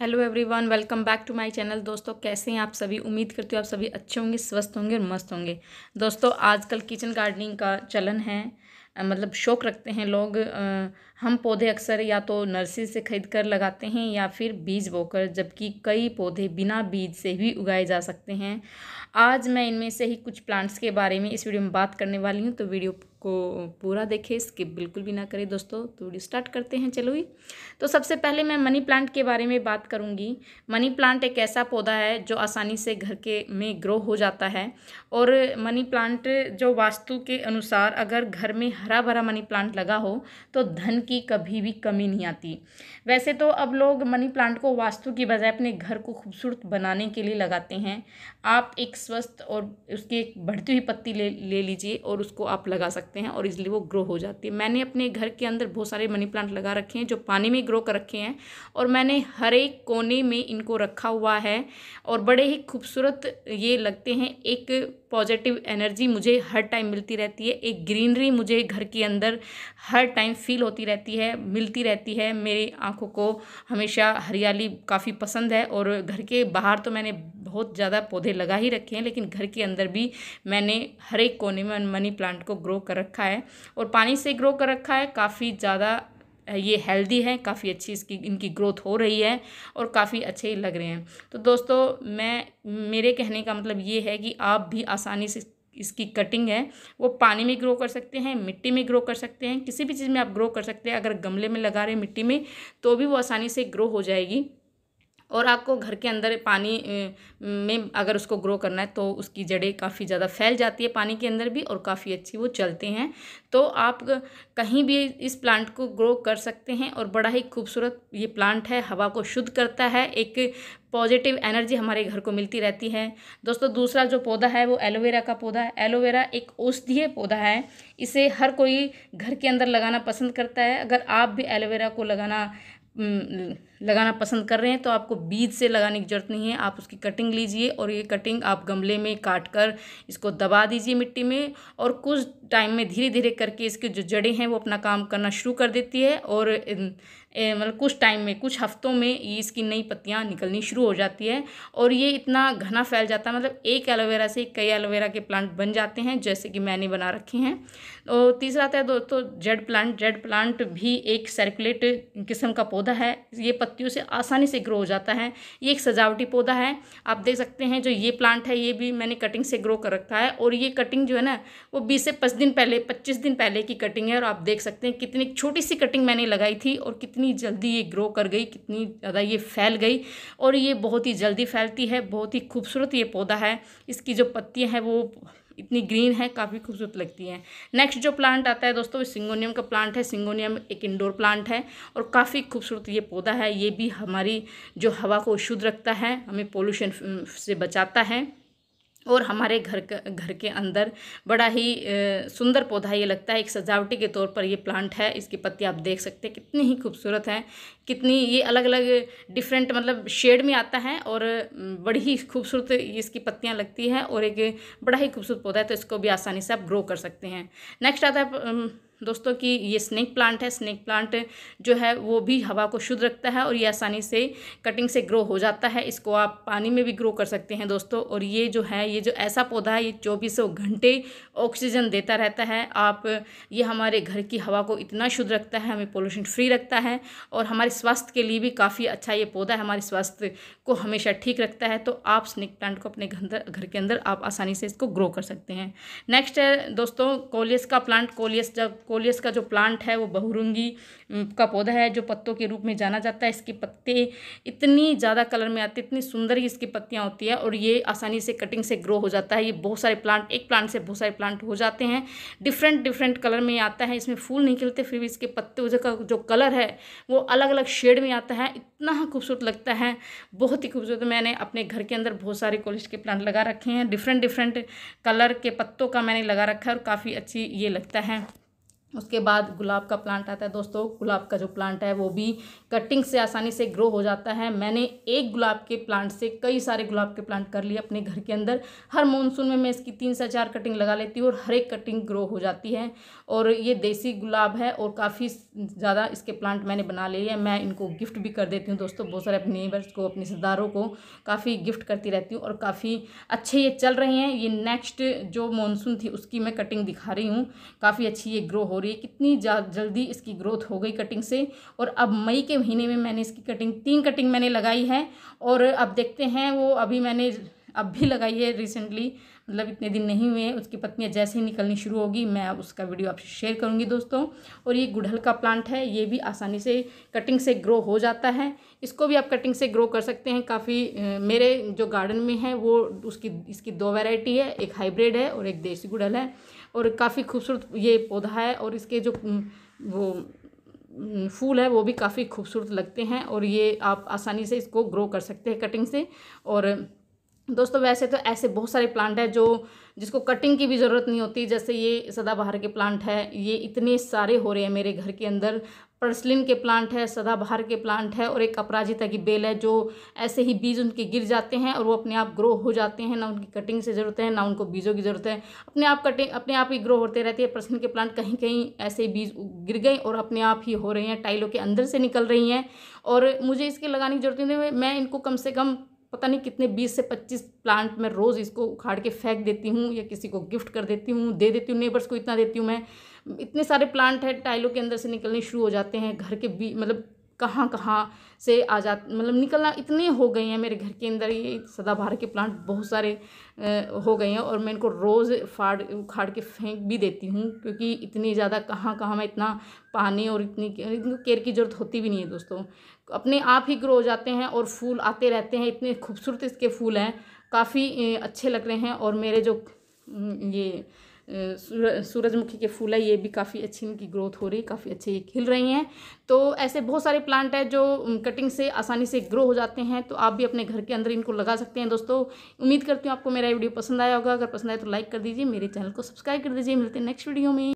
hello everyone welcome back to my channel दोस्तों कैसे हैं आप सभी उम्मीद करती हूँ आप सभी अच्छे होंगे स्वस्थ होंगे और मस्त होंगे दोस्तों आजकल किचन गार्डनिंग का चलन है मतलब शौक रखते हैं लोग आ, हम पौधे अक्सर या तो नर्सरी से खरीद कर लगाते हैं या फिर बीज बोकर जबकि कई पौधे बिना बीज से भी उगाए जा सकते हैं आज मैं इनमें से ही कुछ प्लांट्स के बारे में इस वीडियो में बात करने वाली हूँ तो वीडियो को पूरा देखे स्किप बिल्कुल भी ना करें दोस्तों तो वीडियो स्टार्ट करते हैं चलो ही तो सबसे पहले मैं मनी प्लांट के बारे में बात करूँगी मनी प्लांट एक ऐसा पौधा है जो आसानी से घर के में ग्रो हो जाता है और मनी प्लांट जो वास्तु के अनुसार अगर घर में हरा भरा मनी प्लांट लगा हो तो धन की कभी भी कमी नहीं आती वैसे तो अब लोग मनी प्लांट को वास्तु की बजाय अपने घर को खूबसूरत बनाने के लिए लगाते हैं आप एक स्वस्थ और उसकी एक बढ़ती हुई पत्ती ले ले लीजिए और उसको आप लगा सकते सकते हैं और इजली वो ग्रो हो जाती है मैंने अपने घर के अंदर बहुत सारे मनी प्लांट लगा रखे हैं जो पानी में ग्रो कर रखे हैं और मैंने हर एक कोने में इनको रखा हुआ है और बड़े ही खूबसूरत ये लगते हैं एक पॉजिटिव एनर्जी मुझे हर टाइम मिलती रहती है एक ग्रीनरी मुझे घर के अंदर हर टाइम फील होती रहती है मिलती रहती है मेरी आँखों को हमेशा हरियाली काफ़ी पसंद है और घर के बाहर तो मैंने बहुत ज़्यादा पौधे लगा ही रखे हैं लेकिन घर के अंदर भी मैंने हर एक कोने में मनी प्लांट को ग्रो कर रखा है और पानी से ग्रो कर रखा है काफ़ी ज़्यादा ये हेल्दी हैं काफ़ी अच्छी इसकी इनकी ग्रोथ हो रही है और काफ़ी अच्छे लग रहे हैं तो दोस्तों मैं मेरे कहने का मतलब ये है कि आप भी आसानी से इसकी कटिंग है वो पानी में ग्रो कर सकते हैं मिट्टी में ग्रो कर सकते हैं किसी भी चीज़ में आप ग्रो कर सकते हैं अगर गमले में लगा रहे हैं मिट्टी में तो भी वो आसानी से ग्रो हो जाएगी और आपको घर के अंदर पानी में अगर उसको ग्रो करना है तो उसकी जड़ें काफ़ी ज़्यादा फैल जाती है पानी के अंदर भी और काफ़ी अच्छी वो चलते हैं तो आप कहीं भी इस प्लांट को ग्रो कर सकते हैं और बड़ा ही खूबसूरत ये प्लांट है हवा को शुद्ध करता है एक पॉजिटिव एनर्जी हमारे घर को मिलती रहती है दोस्तों दूसरा जो पौधा है वो एलोवेरा का पौधा है एलोवेरा एक औषधीय पौधा है इसे हर कोई घर के अंदर लगाना पसंद करता है अगर आप भी एलोवेरा को लगाना हम्म, लगाना पसंद कर रहे हैं तो आपको बीज से लगाने की ज़रूरत नहीं है आप उसकी कटिंग लीजिए और ये कटिंग आप गमले में काट कर इसको दबा दीजिए मिट्टी में और कुछ टाइम में धीरे धीरे करके इसके जो जड़ें हैं वो अपना काम करना शुरू कर देती है और मतलब कुछ टाइम में कुछ हफ्तों में ये इसकी नई पत्तियाँ निकलनी शुरू हो जाती है और ये इतना घना फैल जाता है मतलब एक एलोवेरा से कई एलोवेरा के प्लांट बन जाते हैं जैसे कि मैंने बना रखे हैं और तीसरा आता है दोस्तों जेड प्लांट जेड प्लांट भी एक सर्कुलेट किस्म का पौधा है ये पत्तियों से आसानी से ग्रो हो जाता है ये एक सजावटी पौधा है आप देख सकते हैं जो ये प्लांट है ये भी मैंने कटिंग से ग्रो कर रखा है और ये कटिंग जो है ना वो बीस से पच्चीस दिन पहले पच्चीस दिन पहले की कटिंग है और आप देख सकते हैं कितनी छोटी सी कटिंग मैंने लगाई थी और कितनी कितनी जल्दी ये ग्रो कर गई कितनी ज़्यादा ये फैल गई और ये बहुत ही जल्दी फैलती है बहुत ही खूबसूरत ये पौधा है इसकी जो पत्तियाँ हैं वो इतनी ग्रीन है काफ़ी खूबसूरत लगती हैं नेक्स्ट जो प्लांट आता है दोस्तों वो सिंगोनियम का प्लांट है सिंगोनियम एक इंडोर प्लांट है और काफ़ी खूबसूरत ये पौधा है ये भी हमारी जो हवा को शुद्ध रखता है हमें पोल्यूशन से बचाता है और हमारे घर का घर के अंदर बड़ा ही सुंदर पौधा ये लगता है एक सजावटी के तौर पर ये प्लांट है इसकी पत्ती आप देख सकते हैं कितनी ही खूबसूरत है कितनी ये अलग अलग डिफरेंट मतलब शेड में आता है और बड़ी ही खूबसूरत इसकी पत्तियाँ लगती हैं और एक बड़ा ही खूबसूरत पौधा है तो इसको भी आसानी से आप ग्रो कर सकते हैं नेक्स्ट आता है दोस्तों कि ये स्नेक प्लांट है स्नेक प्लांट जो है वो भी हवा को शुद्ध रखता है और ये आसानी से कटिंग से ग्रो हो जाता है इसको आप पानी में भी ग्रो कर सकते हैं दोस्तों और ये जो है ये जो ऐसा पौधा है ये चौबीसों घंटे ऑक्सीजन देता रहता है आप ये हमारे घर की हवा को इतना शुद्ध रखता है हमें पोल्यूशन फ्री रखता है और हमारे स्वास्थ्य के लिए भी काफ़ी अच्छा ये पौधा है हमारे स्वास्थ्य को हमेशा ठीक रखता है तो आप स्नेक प्लांट को अपने घर घर के अंदर आप आसानी से इसको ग्रो कर सकते हैं नेक्स्ट है दोस्तों कोलियस का प्लांट कोलियस जब कोलियस का जो प्लांट है वो बहुरंगी का पौधा है जो पत्तों के रूप में जाना जाता है इसके पत्ते इतनी ज़्यादा कलर में आते इतनी सुंदर ही इसकी पत्तियाँ होती है और ये आसानी से कटिंग से ग्रो हो जाता है ये बहुत सारे प्लांट एक प्लांट से बहुत सारे प्लांट हो जाते हैं डिफरेंट डिफरेंट कलर में आता है इसमें फूल नहीं खिलते फिर भी इसके पत्ते का जो कलर है वो अलग अलग शेड में आता है इतना खूबसूरत लगता है बहुत ही खूबसूरत मैंने अपने घर के अंदर बहुत सारे कोलिस के प्लांट लगा रखे हैं डिफरेंट डिफरेंट कलर के पत्तों का मैंने लगा रखा है और काफ़ी अच्छी ये लगता है उसके बाद गुलाब का प्लांट आता है दोस्तों गुलाब का जो प्लांट है वो भी कटिंग से आसानी से ग्रो हो जाता है मैंने एक गुलाब के प्लांट से कई सारे गुलाब के प्लांट कर लिए अपने घर के अंदर हर मानसून में मैं इसकी तीन से चार कटिंग लगा लेती हूँ और हर एक कटिंग ग्रो हो जाती है और ये देसी गुलाब है और काफ़ी ज़्यादा इसके प्लांट मैंने बना लिए हैं मैं इनको गिफ्ट भी कर देती हूँ दोस्तों बहुत सारे अपने नेबर्स को अपने रिश्तेदारों को काफ़ी गिफ्ट करती रहती हूँ और काफ़ी अच्छे ये चल रहे हैं ये नेक्स्ट जो मानसून थी उसकी मैं कटिंग दिखा रही हूँ काफ़ी अच्छी ये ग्रो हो हो रही है कितनी जल्दी इसकी ग्रोथ हो गई कटिंग से और अब मई के महीने में मैंने इसकी कटिंग तीन कटिंग मैंने लगाई है और अब देखते हैं वो अभी मैंने अब भी लगाई है रिसेंटली मतलब इतने दिन नहीं हुए उसकी पत्नियाँ जैसे ही निकलनी शुरू होगी मैं उसका वीडियो आपसे शेयर करूँगी दोस्तों और ये गुड़हल का प्लांट है ये भी आसानी से कटिंग से ग्रो हो जाता है इसको भी आप कटिंग से ग्रो कर सकते हैं काफ़ी मेरे जो गार्डन में है वो उसकी इसकी दो वेराइटी है एक हाइब्रिड है और एक देसी गुड़हल है और काफ़ी खूबसूरत ये पौधा है और इसके जो वो फूल है वो भी काफ़ी खूबसूरत लगते हैं और ये आप आसानी से इसको ग्रो कर सकते हैं कटिंग से और दोस्तों वैसे तो ऐसे बहुत सारे प्लांट हैं जो जिसको कटिंग की भी ज़रूरत नहीं होती जैसे ये सदाबहार के प्लांट है ये इतने सारे हो रहे हैं मेरे घर के अंदर पर्सलिन के प्लांट है सदाबहार के प्लांट है और एक अपराजिता की बेल है जो ऐसे ही बीज उनके गिर जाते हैं और वो अपने आप ग्रो हो जाते हैं ना उनकी कटिंग से ज़रूरत है ना उनको बीजों की ज़रूरत है अपने आप कटिंग अपने आप ही ग्रो होते रहती है पर्सलिन के प्लांट कहीं कहीं ऐसे ही बीज गिर गए और अपने आप ही हो रहे हैं टाइलों के अंदर से निकल रही हैं और मुझे इसके लगाने की ज़रूरत नहीं मैं इनको कम से कम पता नहीं कितने 20 से 25 प्लांट मैं रोज़ इसको उखाड़ के फेंक देती हूँ या किसी को गिफ्ट कर देती हूँ दे देती हूँ नेबर्स को इतना देती हूँ मैं इतने सारे प्लांट हैं टाइलों के अंदर से निकलने शुरू हो जाते हैं घर के बी मतलब कहाँ कहाँ से आ जा मतलब निकलना इतने हो गए हैं मेरे घर के अंदर ये सदाबहार के प्लांट बहुत सारे हो गए हैं और मैं इनको रोज़ फाड़ उखाड़ के फेंक भी देती हूँ क्योंकि इतनी ज़्यादा कहाँ कहाँ में इतना पानी और इतनी इनको केयर की ज़रूरत होती भी नहीं है दोस्तों अपने आप ही ग्रो हो जाते हैं और फूल आते रहते हैं इतने खूबसूरत इसके फूल हैं काफ़ी अच्छे लग रहे हैं और मेरे जो ये सूरजमुखी के फूल है ये भी काफ़ी अच्छी इनकी ग्रोथ हो रही है काफ़ी अच्छे ये खिल रही हैं तो ऐसे बहुत सारे प्लांट हैं जो कटिंग से आसानी से ग्रो हो जाते हैं तो आप भी अपने घर के अंदर इनको लगा सकते हैं दोस्तों उम्मीद करती हूँ आपको मेरा वीडियो पसंद आया होगा अगर पसंद आए तो लाइक कर दीजिए मेरे चैनल को सब्सक्राइब कर दीजिए मिलते हैं नेक्स्ट वीडियो में